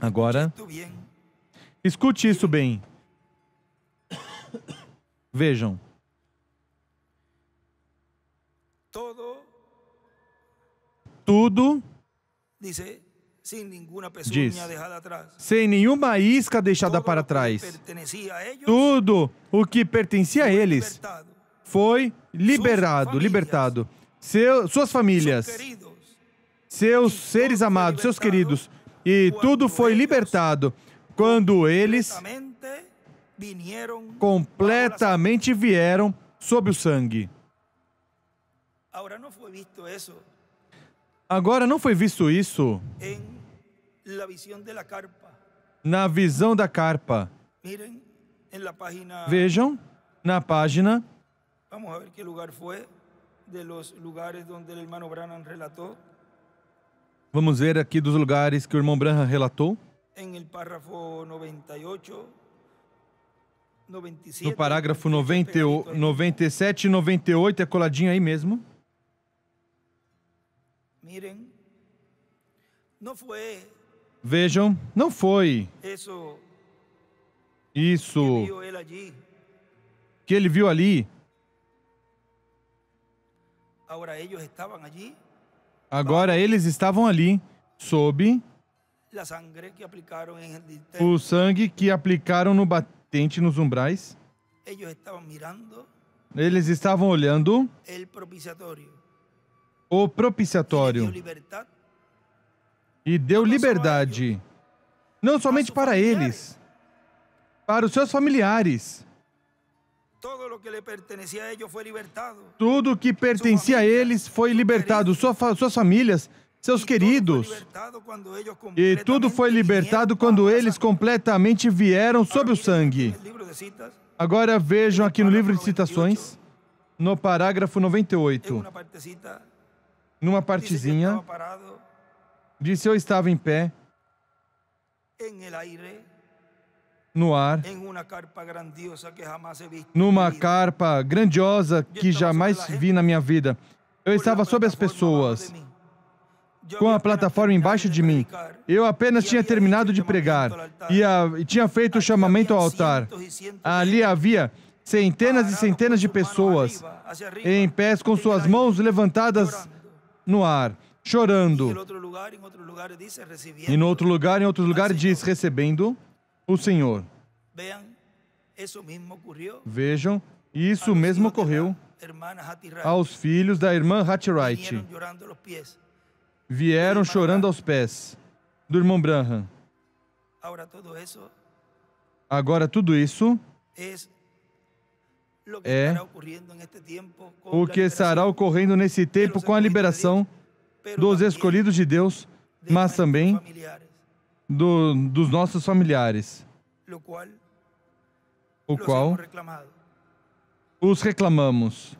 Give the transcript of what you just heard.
Agora, escute isso bem. Vejam. Tudo diz, sem nenhuma isca deixada para trás. Tudo o que pertencia a eles foi liberado, libertado. Seu, suas famílias, seus seres amados, seus queridos, e tudo foi libertado quando eles completamente vieram sob o sangue. Agora não foi visto isso na visão da carpa. Vejam na página. Vamos ver que lugar foi de los lugares onde o irmão Branham relatou. Vamos ver aqui dos lugares que o irmão Branham relatou. No parágrafo 90, 97 e 98, é coladinho aí mesmo. não foi. Vejam, não foi isso que ele viu ali. Agora, eles estavam ali. Agora eles estavam ali sob o sangue que aplicaram no batente nos umbrais. Eles estavam olhando o propiciatório e deu liberdade, não somente para eles, para os seus familiares tudo que pertencia a eles foi libertado, suas famílias, seus queridos. E tudo foi libertado quando eles completamente vieram sob o sangue. Agora vejam aqui no livro de citações, no parágrafo 98, numa partezinha, disse: Eu estava em pé no ar, numa carpa grandiosa que jamais vi na minha vida. Eu estava sob as pessoas, com a plataforma embaixo de mim. Eu apenas tinha terminado de pregar e, a, e tinha feito o chamamento ao altar. Ali havia centenas e centenas de pessoas em pés com suas mãos levantadas no ar, chorando. E no outro lugar, em outro lugar, diz recebendo o Senhor. Vejam, isso mesmo ocorreu aos filhos da irmã Hatchright. Vieram chorando aos pés do irmão Branham. Agora, tudo isso é o que estará ocorrendo nesse tempo com a liberação dos escolhidos de Deus, mas também do, dos nossos familiares, o qual os reclamamos.